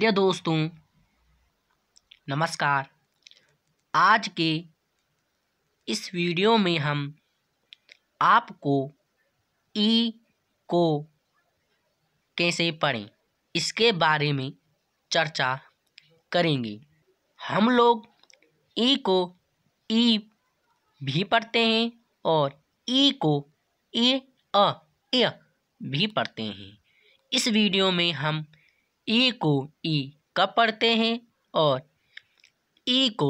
प्रिय दोस्तों नमस्कार आज के इस वीडियो में हम आपको ई को कैसे पढ़ें इसके बारे में चर्चा करेंगे हम लोग ई को ई भी पढ़ते हैं और ई को ए अ ए भी पढ़ते हैं इस वीडियो में हम ई e को ई e कब पढ़ते हैं और ई e को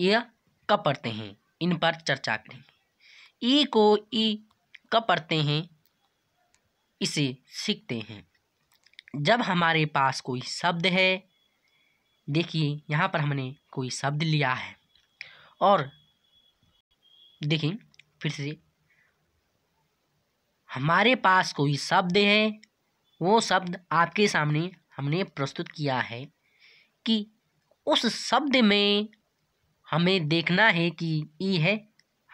यह कब पढ़ते हैं इन पर चर्चा करेंगे ई को ई कब पढ़ते हैं इसे सीखते हैं जब हमारे पास कोई शब्द है देखिए यहाँ पर हमने कोई शब्द लिया है और देखिए फिर से हमारे पास कोई शब्द है वो शब्द आपके सामने हमने प्रस्तुत किया है कि उस शब्द में हमें देखना है कि ई है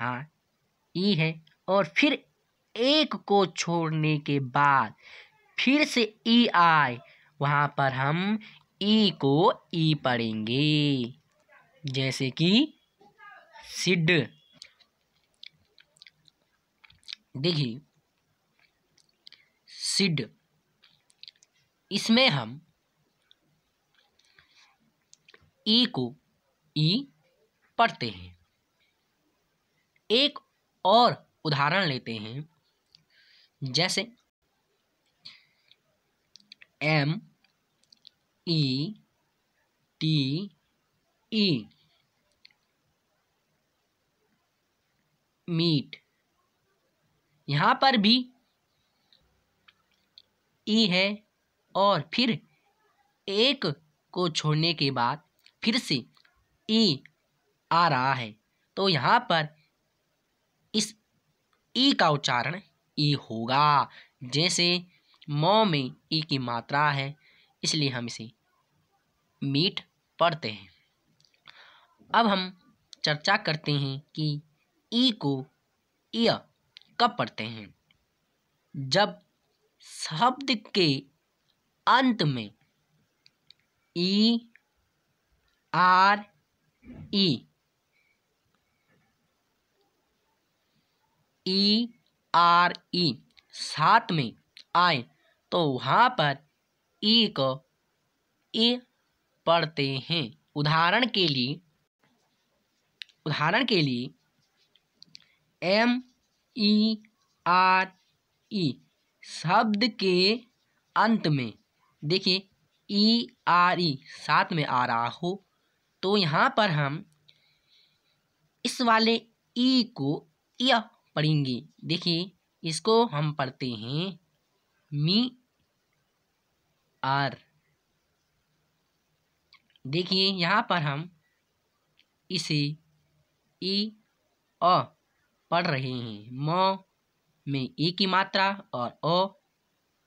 हाँ ई है और फिर एक को छोड़ने के बाद फिर से ई आए वहाँ पर हम ई को ई पढ़ेंगे जैसे कि सिड देखिए सिड इसमें हम ई e को ई e पढ़ते हैं एक और उदाहरण लेते हैं जैसे M E T E meet यहां पर भी ई e है और फिर एक को छोड़ने के बाद फिर से ई आ रहा है तो यहाँ पर इस ई का उच्चारण ई होगा जैसे मौ में ई की मात्रा है इसलिए हम इसे मीट पढ़ते हैं अब हम चर्चा करते हैं कि ई को य कब पढ़ते हैं जब शब्द के अंत में E R E E R E साथ में आए तो वहाँ पर ई को ई पढ़ते हैं उदाहरण के लिए उदाहरण के लिए एम ई आर ई शब्द के अंत में देखिए ई आर ई साथ में आ रहा हो तो यहाँ पर हम इस वाले ई को य पढ़ेंगे देखिए इसको हम पढ़ते हैं मी आर देखिए यहाँ पर हम इसे ई अ पढ़ रहे हैं म में ई की मात्रा और अ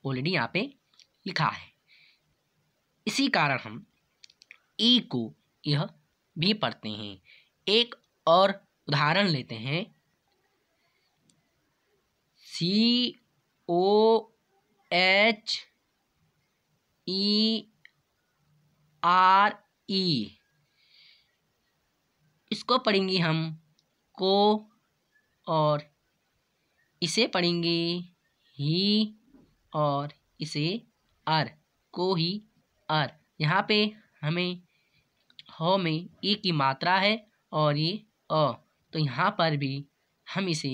ऑलरेडी यहाँ पे लिखा है इसी कारण हम ई e को यह भी पढ़ते हैं एक और उदाहरण लेते हैं सी O H E R E इसको पढ़ेंगे हम को और इसे पढ़ेंगे ही और इसे आर को ही और यहाँ पे हमें ह में ए e की मात्रा है और ये अ तो यहाँ पर भी हम इसे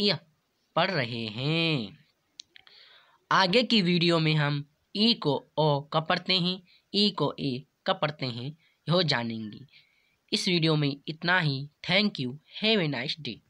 ए पढ़ रहे हैं आगे की वीडियो में हम ई e को ओ कब पढ़ते हैं ई e को ए कब पढ़ते हैं यह जानेंगे इस वीडियो में इतना ही thank you have a nice day